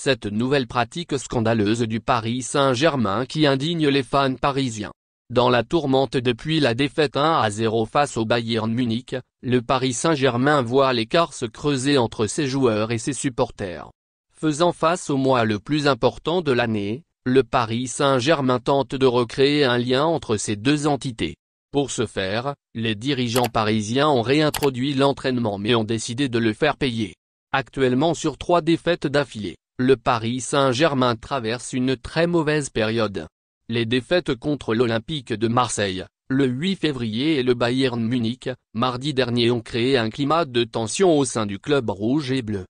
cette nouvelle pratique scandaleuse du Paris Saint-Germain qui indigne les fans parisiens. Dans la tourmente depuis la défaite 1 à 0 face au Bayern Munich, le Paris Saint-Germain voit l'écart se creuser entre ses joueurs et ses supporters. Faisant face au mois le plus important de l'année, le Paris Saint-Germain tente de recréer un lien entre ces deux entités. Pour ce faire, les dirigeants parisiens ont réintroduit l'entraînement mais ont décidé de le faire payer. Actuellement sur trois défaites d'affilée, le Paris Saint-Germain traverse une très mauvaise période. Les défaites contre l'Olympique de Marseille, le 8 février et le Bayern Munich, mardi dernier ont créé un climat de tension au sein du club rouge et bleu.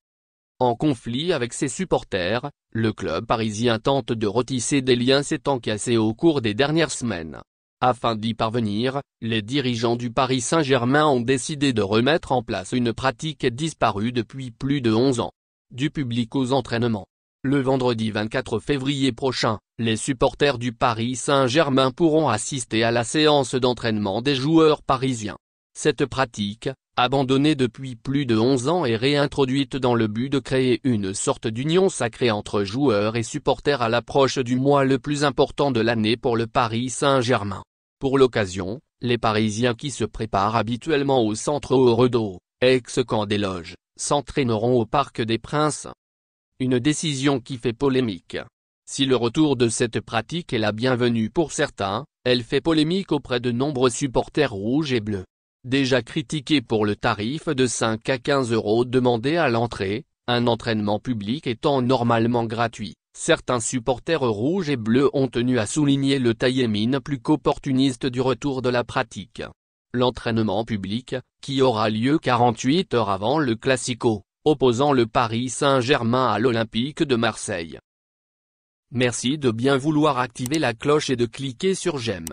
En conflit avec ses supporters, le club parisien tente de retisser des liens s'étant cassés au cours des dernières semaines. Afin d'y parvenir, les dirigeants du Paris Saint-Germain ont décidé de remettre en place une pratique disparue depuis plus de 11 ans du public aux entraînements. Le vendredi 24 février prochain, les supporters du Paris Saint-Germain pourront assister à la séance d'entraînement des joueurs parisiens. Cette pratique, abandonnée depuis plus de 11 ans est réintroduite dans le but de créer une sorte d'union sacrée entre joueurs et supporters à l'approche du mois le plus important de l'année pour le Paris Saint-Germain. Pour l'occasion, les Parisiens qui se préparent habituellement au centre au Redo, ex-camp des loges, s'entraîneront au Parc des Princes. Une décision qui fait polémique. Si le retour de cette pratique est la bienvenue pour certains, elle fait polémique auprès de nombreux supporters rouges et bleus. Déjà critiqués pour le tarif de 5 à 15 euros demandé à l'entrée, un entraînement public étant normalement gratuit, certains supporters rouges et bleus ont tenu à souligner le taillemine plus qu'opportuniste du retour de la pratique l'entraînement public, qui aura lieu 48 heures avant le Classico, opposant le Paris Saint-Germain à l'Olympique de Marseille. Merci de bien vouloir activer la cloche et de cliquer sur j'aime.